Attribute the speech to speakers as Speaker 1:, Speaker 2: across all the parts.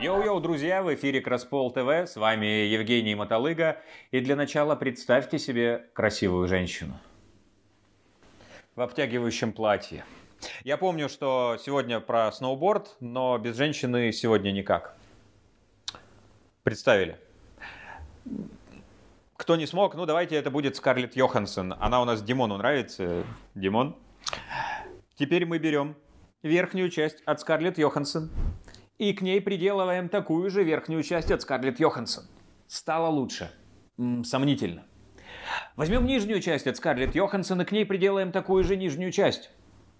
Speaker 1: Йоу-йоу, друзья, в эфире Краспол ТВ, с вами Евгений Мотолыга. И для начала представьте себе красивую женщину в обтягивающем платье. Я помню, что сегодня про сноуборд, но без женщины сегодня никак. Представили. Кто не смог, ну давайте это будет Скарлетт Йоханссон. Она у нас Димону нравится. Димон. Теперь мы берем верхнюю часть от Скарлетт Йоханссон и к ней приделываем такую же верхнюю часть от Скарлетт Йоханссон. Стало лучше. М -м, сомнительно. Возьмем нижнюю часть от Скарлетт Йоханссон и к ней приделаем такую же нижнюю часть.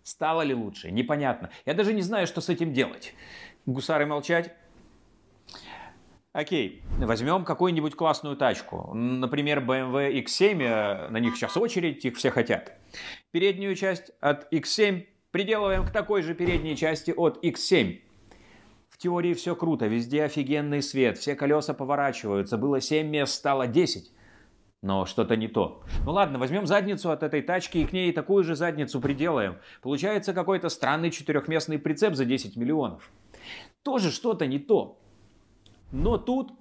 Speaker 1: Стало ли лучше? Непонятно. Я даже не знаю, что с этим делать. Гусары молчать? Окей, возьмем какую-нибудь классную тачку. Например, BMW X7, эм э, на них сейчас очередь, их все хотят. Переднюю часть от X7 приделываем к такой же передней части от X7 теории все круто, везде офигенный свет, все колеса поворачиваются, было 7 мест, стало 10 но что-то не то. Ну ладно, возьмем задницу от этой тачки и к ней такую же задницу приделаем. Получается какой-то странный четырехместный прицеп за 10 миллионов. Тоже что-то не то. Но тут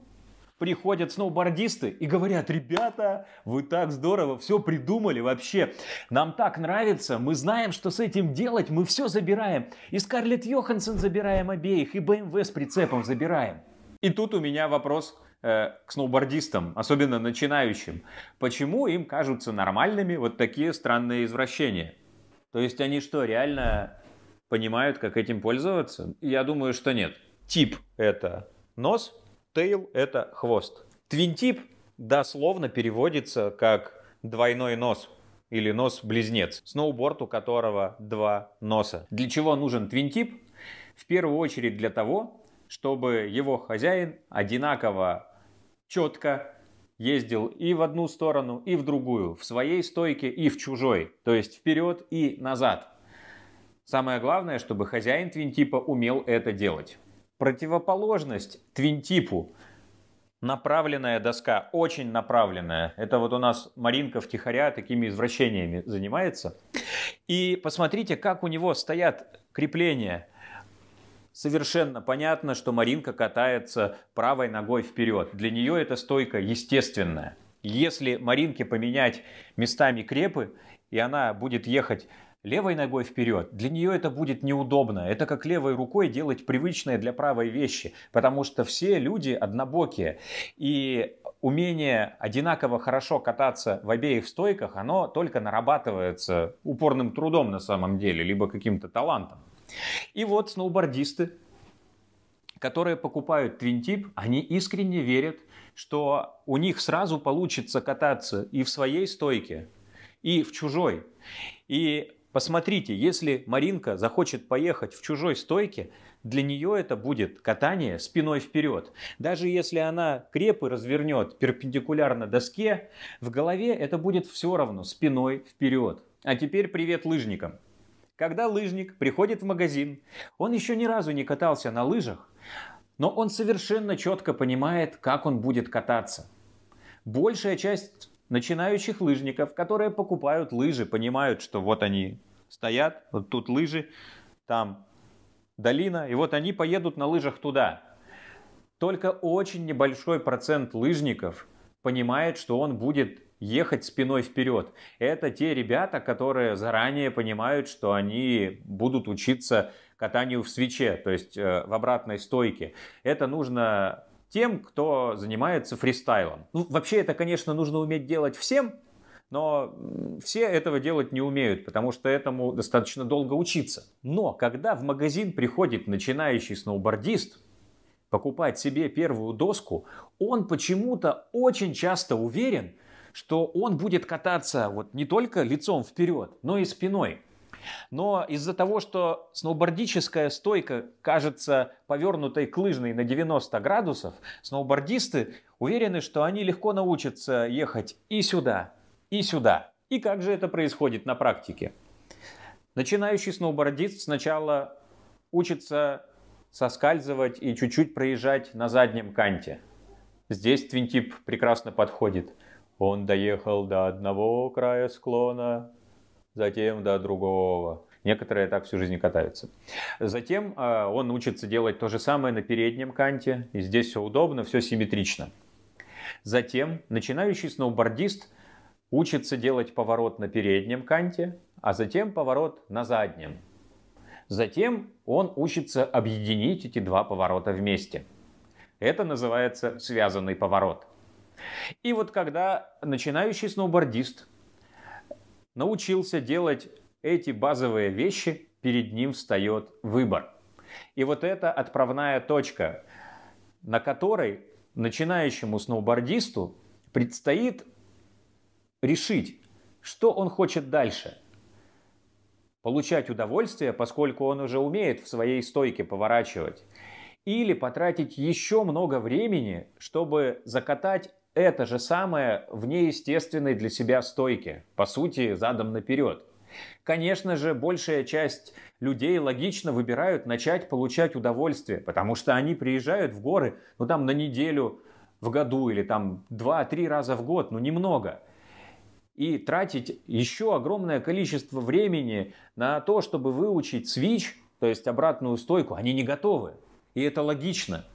Speaker 1: приходят сноубордисты и говорят, ребята, вы так здорово все придумали вообще, нам так нравится, мы знаем, что с этим делать, мы все забираем. И Скарлетт Йоханссон забираем обеих, и BMW с прицепом забираем. И тут у меня вопрос э, к сноубордистам, особенно начинающим. Почему им кажутся нормальными вот такие странные извращения? То есть они что, реально понимают, как этим пользоваться? Я думаю, что нет. Тип это нос, Тейл это хвост. Твинтип дословно переводится как двойной нос или нос-близнец, сноуборд, у которого два носа. Для чего нужен твинтип? В первую очередь для того, чтобы его хозяин одинаково четко ездил и в одну сторону, и в другую, в своей стойке и в чужой, то есть вперед и назад. Самое главное, чтобы хозяин твинтипа умел это делать. Противоположность твинтипу. Направленная доска, очень направленная. Это вот у нас Маринка втихаря такими извращениями занимается. И посмотрите, как у него стоят крепления. Совершенно понятно, что Маринка катается правой ногой вперед. Для нее эта стойка естественная. Если Маринке поменять местами крепы, и она будет ехать левой ногой вперед, для нее это будет неудобно. Это как левой рукой делать привычные для правой вещи, потому что все люди однобокие. И умение одинаково хорошо кататься в обеих стойках, оно только нарабатывается упорным трудом на самом деле, либо каким-то талантом. И вот сноубордисты, которые покупают твинтип, они искренне верят, что у них сразу получится кататься и в своей стойке, и в чужой. И Посмотрите, если Маринка захочет поехать в чужой стойке, для нее это будет катание спиной вперед. Даже если она крепы развернет перпендикулярно доске, в голове это будет все равно спиной вперед. А теперь привет лыжникам. Когда лыжник приходит в магазин, он еще ни разу не катался на лыжах, но он совершенно четко понимает, как он будет кататься. Большая часть начинающих лыжников, которые покупают лыжи, понимают, что вот они стоят, вот тут лыжи, там долина, и вот они поедут на лыжах туда. Только очень небольшой процент лыжников понимает, что он будет ехать спиной вперед. Это те ребята, которые заранее понимают, что они будут учиться катанию в свече, то есть э, в обратной стойке. Это нужно тем, кто занимается фристайлом. Ну, вообще это, конечно, нужно уметь делать всем, но все этого делать не умеют, потому что этому достаточно долго учиться. Но когда в магазин приходит начинающий сноубордист, покупать себе первую доску, он почему-то очень часто уверен, что он будет кататься вот не только лицом вперед, но и спиной. Но из-за того, что сноубордическая стойка кажется повернутой к лыжной на 90 градусов, сноубордисты уверены, что они легко научатся ехать и сюда, и сюда. И как же это происходит на практике? Начинающий сноубордист сначала учится соскальзывать и чуть-чуть проезжать на заднем канте. Здесь твинтип прекрасно подходит. Он доехал до одного края склона, затем до другого. Некоторые так всю жизнь катаются. Затем а, он учится делать то же самое на переднем канте. И здесь все удобно, все симметрично. Затем начинающий сноубордист учится делать поворот на переднем канте, а затем поворот на заднем. Затем он учится объединить эти два поворота вместе. Это называется связанный поворот. И вот когда начинающий сноубордист – научился делать эти базовые вещи, перед ним встает выбор. И вот это отправная точка, на которой начинающему сноубордисту предстоит решить, что он хочет дальше. Получать удовольствие, поскольку он уже умеет в своей стойке поворачивать. Или потратить еще много времени, чтобы закатать это же самое в неестественной для себя стойке, по сути, задом наперед. Конечно же, большая часть людей логично выбирают начать получать удовольствие, потому что они приезжают в горы, ну там на неделю в году или там 2-3 раза в год, ну немного. И тратить еще огромное количество времени на то, чтобы выучить свич, то есть обратную стойку, они не готовы. И это логично.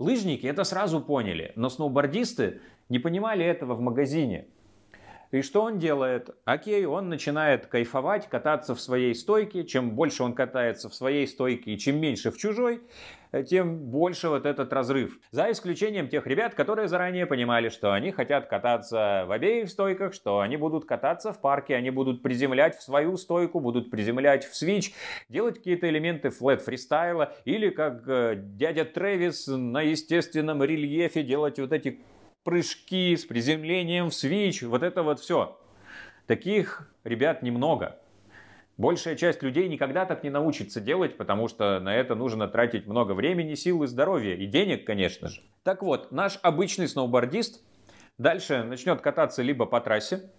Speaker 1: Лыжники это сразу поняли, но сноубордисты не понимали этого в магазине. И что он делает? Окей, он начинает кайфовать, кататься в своей стойке. Чем больше он катается в своей стойке и чем меньше в чужой, э, тем больше вот этот разрыв. За исключением тех ребят, которые заранее понимали, что они хотят кататься в обеих стойках, что они будут кататься в парке, они будут приземлять в свою стойку, будут приземлять в свич, делать какие-то элементы флет фристайла или как э, дядя Трэвис на естественном рельефе делать вот эти прыжки с приземлением в свич, вот это вот все. Таких ребят немного. Большая часть людей никогда так не научится делать, потому что на это нужно тратить много времени, сил и здоровья, и денег, конечно же. Так вот, наш обычный сноубордист дальше начнет кататься либо по трассе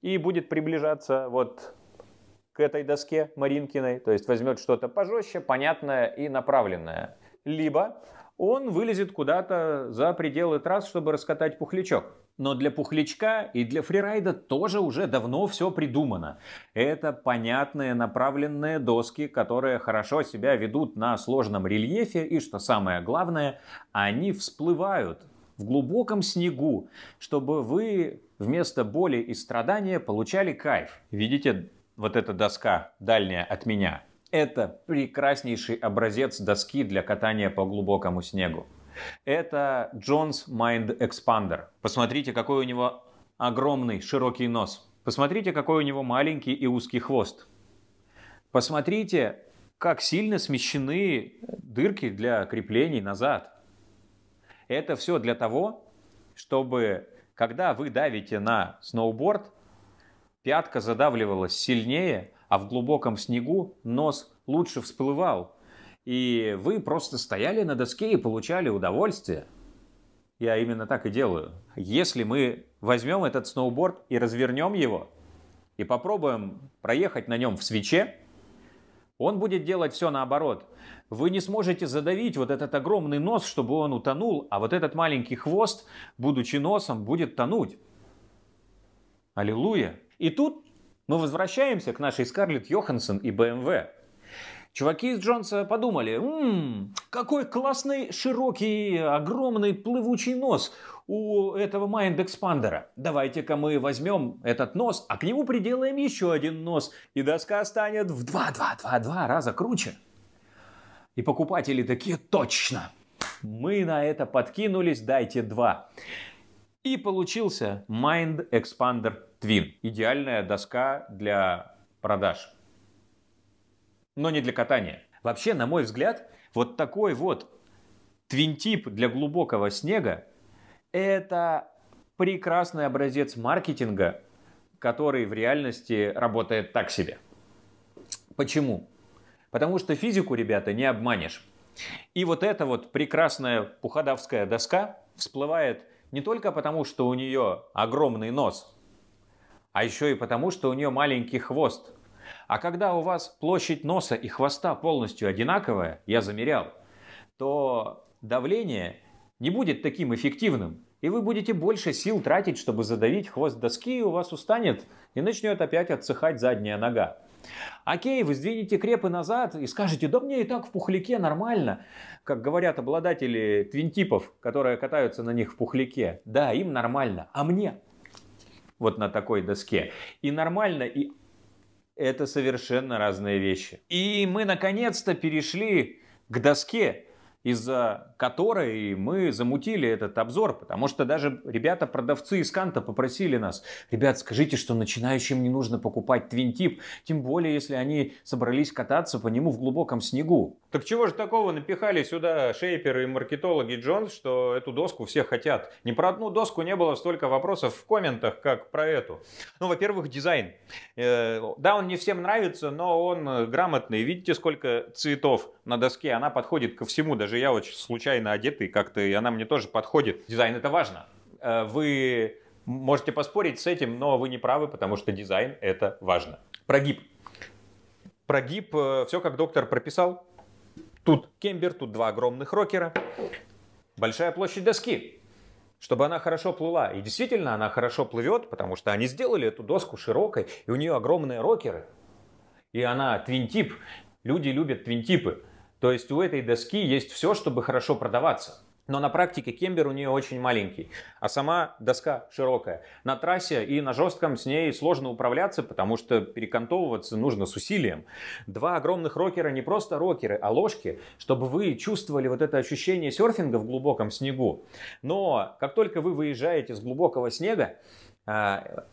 Speaker 1: и будет приближаться вот к этой доске Маринкиной, то есть возьмет что-то пожестче, понятное и направленное. Либо он вылезет куда-то за пределы трасс, чтобы раскатать пухлячок. Но для пухлячка и для фрирайда тоже уже давно все придумано. Это понятные направленные доски, которые хорошо себя ведут на сложном рельефе, и что самое главное, они всплывают в глубоком снегу, чтобы вы вместо боли и страдания получали кайф. Видите, вот эта доска дальняя от меня – это прекраснейший образец доски для катания по глубокому снегу. Это Джонс Майнд Экспандер. Посмотрите, какой у него огромный широкий нос. Посмотрите, какой у него маленький и узкий хвост. Посмотрите, как сильно смещены дырки для креплений назад. Это все для того, чтобы когда вы давите на сноуборд, пятка задавливалась сильнее, а в глубоком снегу нос лучше всплывал. И вы просто стояли на доске и получали удовольствие. Я именно так и делаю. Если мы возьмем этот сноуборд и развернем его, и попробуем проехать на нем в свече, он будет делать все наоборот. Вы не сможете задавить вот этот огромный нос, чтобы он утонул, а вот этот маленький хвост, будучи носом, будет тонуть. Аллилуйя. И тут мы возвращаемся к нашей Скарлетт Йоханссон и БМВ. Чуваки из Джонса подумали, «Ммм, какой классный, широкий, огромный плывучий нос у этого Mind Expander. Давайте-ка мы возьмем этот нос, а к нему приделаем еще один нос, и доска станет в 2-2-2-2 раза круче. И покупатели такие, точно, мы на это подкинулись, дайте два. И получился Mind Expander Twin. Идеальная доска для продаж. Но не для катания. Вообще, на мой взгляд, вот такой вот тип для глубокого снега – это прекрасный образец маркетинга, который в реальности работает так себе. Почему? Потому что физику, ребята, не обманешь. И вот эта вот прекрасная пуходавская доска всплывает не только потому, что у нее огромный нос, а еще и потому, что у нее маленький хвост. А когда у вас площадь носа и хвоста полностью одинаковая, я замерял, то давление не будет таким эффективным, и вы будете больше сил тратить, чтобы задавить хвост доски, и у вас устанет и начнет опять отсыхать задняя нога. Окей, вы сдвинете крепы назад и скажете, да мне и так в пухляке нормально. Как говорят обладатели твинтипов, которые катаются на них в пухляке. Да, им нормально, а мне? Вот на такой доске. И нормально, и это совершенно разные вещи. И мы наконец-то перешли к доске, из-за которой мы замутили этот обзор, потому что даже ребята-продавцы из Канта попросили нас, ребят, скажите, что начинающим не нужно покупать твинтип, тем более, если они собрались кататься по нему в глубоком снегу. Так чего же такого напихали сюда шейперы и маркетологи Джонс, что эту доску все хотят? Ни про одну доску не было столько вопросов в комментах, как про эту. Ну, во-первых, дизайн. Э, да, он не всем нравится, но он грамотный. Видите, сколько цветов на доске? Она подходит ко всему, даже даже я вот случайно одетый как-то, и она мне тоже подходит. Дизайн это важно. Э, вы можете поспорить с этим, но вы не правы, потому что дизайн это важно. Прогиб. Прогиб, э, все как доктор прописал. Тут кембер, тут два огромных рокера. Большая площадь доски чтобы она хорошо плыла. И действительно, она хорошо плывет, потому что они сделали эту доску широкой, и у нее огромные рокеры. И она твинтип. Люди любят твинтипы. То есть у этой доски есть все, чтобы хорошо продаваться. Но на практике кембер у нее очень маленький, а сама доска широкая. На трассе и на жестком с ней сложно управляться, потому что перекантовываться нужно с усилием. Два огромных рокера не просто рокеры, а ложки, чтобы вы чувствовали вот это ощущение серфинга в глубоком снегу. Но как только вы выезжаете с глубокого снега, а,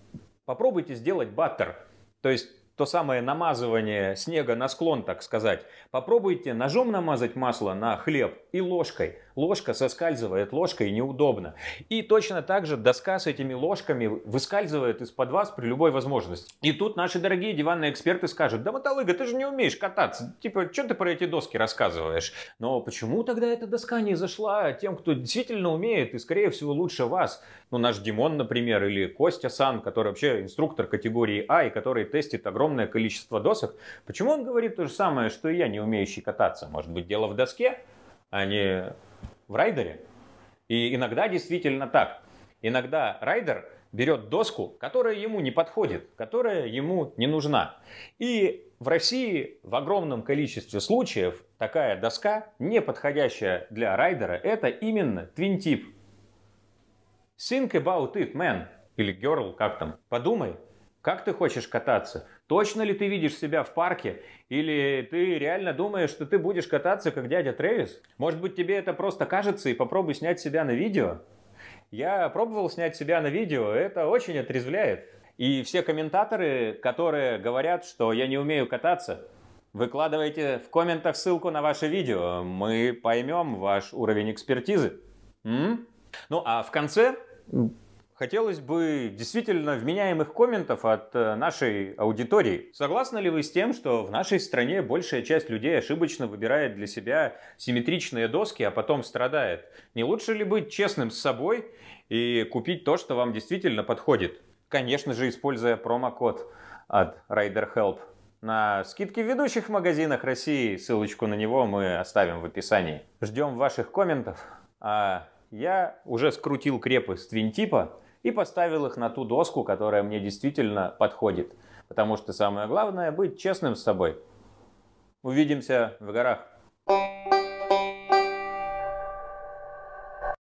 Speaker 1: попробуйте сделать баттер. То есть то самое намазывание снега на склон, так сказать. Попробуйте ножом намазать масло на хлеб и ложкой. Ложка соскальзывает, ложкой неудобно. И точно так же доска с этими ложками выскальзывает из-под вас при любой возможности. И тут наши дорогие диванные эксперты скажут, да Маталыга, ты же не умеешь кататься. Типа, что ты про эти доски рассказываешь? Но почему тогда эта доска не зашла тем, кто действительно умеет и, скорее всего, лучше вас? Ну, наш Димон, например, или Костя Сан, который вообще инструктор категории А и который тестит огромное огромное количество досок. Почему он говорит то же самое, что и я, не умеющий кататься? Может быть, дело в доске, а не в райдере? И иногда действительно так. Иногда райдер берет доску, которая ему не подходит, которая ему не нужна. И в России в огромном количестве случаев такая доска, не подходящая для райдера, это именно твинтип. Think about it, man. Или girl, как там. Подумай, как ты хочешь кататься? Точно ли ты видишь себя в парке? Или ты реально думаешь, что ты будешь кататься, как дядя Трэвис? Может быть, тебе это просто кажется, и попробуй снять себя на видео? Я пробовал снять себя на видео, это очень отрезвляет. И все комментаторы, которые говорят, что я не умею кататься, выкладывайте в комментах ссылку на ваше видео. Мы поймем ваш уровень экспертизы. М? Ну а в конце Хотелось бы действительно вменяемых комментов от э, нашей аудитории. Согласны ли вы с тем, что в нашей стране большая часть людей ошибочно выбирает для себя симметричные доски, а потом страдает? Не лучше ли быть честным с собой и купить то, что вам действительно подходит? Конечно же, используя промокод от RiderHelp на скидки в ведущих магазинах России. Ссылочку на него мы оставим в описании. Ждем ваших комментов. А я уже скрутил крепость с типа и поставил их на ту доску, которая мне действительно подходит. Потому что самое главное быть честным с собой. Увидимся в горах.